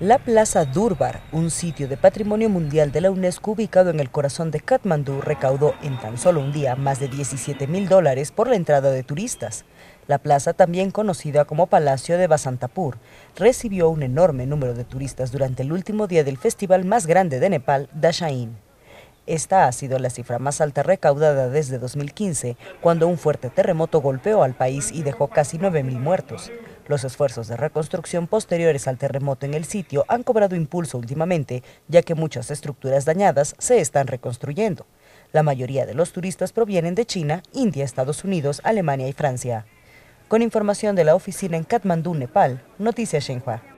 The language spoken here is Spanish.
La Plaza Durbar, un sitio de patrimonio mundial de la UNESCO ubicado en el corazón de Katmandú, recaudó en tan solo un día más de 17 mil dólares por la entrada de turistas. La plaza, también conocida como Palacio de Basantapur, recibió un enorme número de turistas durante el último día del festival más grande de Nepal, Dashain. Esta ha sido la cifra más alta recaudada desde 2015, cuando un fuerte terremoto golpeó al país y dejó casi mil muertos. Los esfuerzos de reconstrucción posteriores al terremoto en el sitio han cobrado impulso últimamente, ya que muchas estructuras dañadas se están reconstruyendo. La mayoría de los turistas provienen de China, India, Estados Unidos, Alemania y Francia. Con información de la oficina en Katmandú, Nepal, Noticias Xinhua.